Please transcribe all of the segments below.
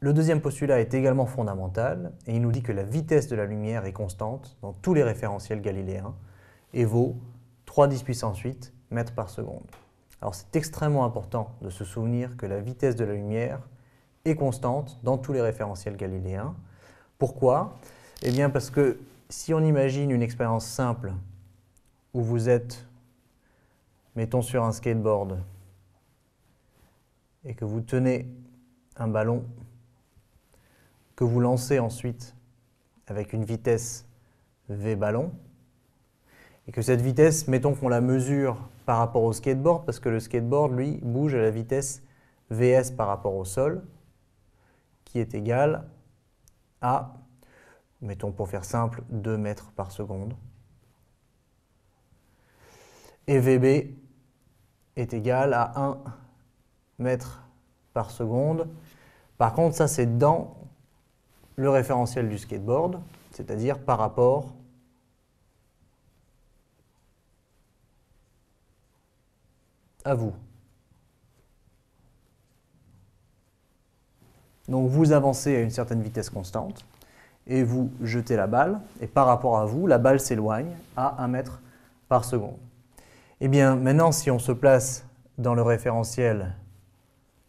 Le deuxième postulat est également fondamental et il nous dit que la vitesse de la lumière est constante dans tous les référentiels galiléens et vaut 3 10 puissance 8 mètres par seconde. Alors c'est extrêmement important de se souvenir que la vitesse de la lumière est constante dans tous les référentiels galiléens. Pourquoi Eh bien parce que si on imagine une expérience simple où vous êtes, mettons sur un skateboard, et que vous tenez un ballon que vous lancez ensuite avec une vitesse V ballon, et que cette vitesse, mettons qu'on la mesure par rapport au skateboard, parce que le skateboard, lui, bouge à la vitesse Vs par rapport au sol, qui est égale à, mettons pour faire simple, 2 mètres par seconde. Et Vb est égal à 1 mètre par seconde. Par contre, ça, c'est dans le référentiel du skateboard, c'est-à-dire par rapport à vous. Donc vous avancez à une certaine vitesse constante et vous jetez la balle, et par rapport à vous, la balle s'éloigne à 1 mètre par seconde. Et eh bien, maintenant, si on se place dans le référentiel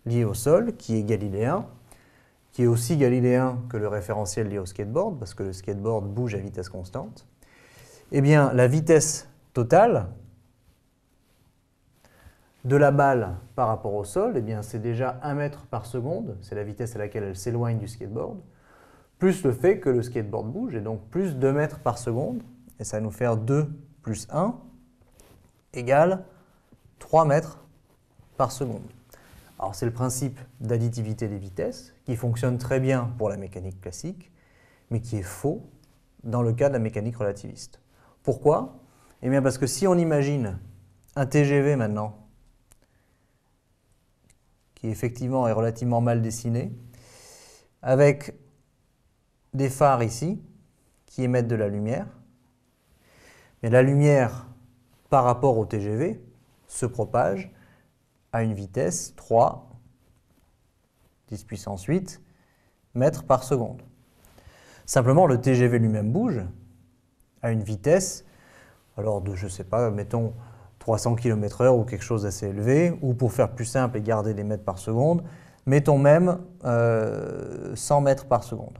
lié au sol, qui est galiléen, qui est aussi galiléen que le référentiel lié au skateboard, parce que le skateboard bouge à vitesse constante, eh bien, la vitesse totale de la balle par rapport au sol, eh bien, c'est déjà 1 mètre par seconde, c'est la vitesse à laquelle elle s'éloigne du skateboard, plus le fait que le skateboard bouge, et donc plus 2 mètres par seconde, et ça va nous faire 2 plus 1 égale 3 mètres par seconde. Alors c'est le principe d'additivité des vitesses qui fonctionne très bien pour la mécanique classique, mais qui est faux dans le cas de la mécanique relativiste. Pourquoi Eh bien parce que si on imagine un TGV maintenant, qui effectivement est relativement mal dessiné, avec des phares ici qui émettent de la lumière, mais la lumière par rapport au TGV se propage à une vitesse 3, 10 puissance 8 mètres par seconde. Simplement, le TGV lui-même bouge à une vitesse, alors de, je sais pas, mettons 300 km/h ou quelque chose d'assez élevé, ou pour faire plus simple et garder les mètres par seconde, mettons même 100 euh, mètres par seconde.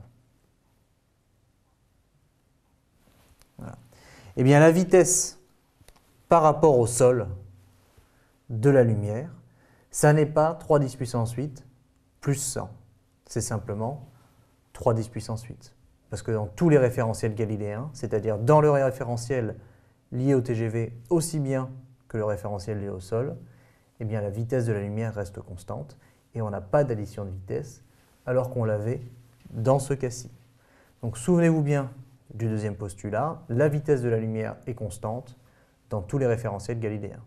Voilà. Eh bien, la vitesse par rapport au sol de la lumière ça n'est pas 3 10 puissance 8 plus 100. C'est simplement 3 10 puissance 8. Parce que dans tous les référentiels galiléens, c'est-à-dire dans le référentiel lié au TGV aussi bien que le référentiel lié au sol, eh bien la vitesse de la lumière reste constante et on n'a pas d'addition de vitesse alors qu'on l'avait dans ce cas-ci. Donc souvenez-vous bien du deuxième postulat, la vitesse de la lumière est constante dans tous les référentiels galiléens.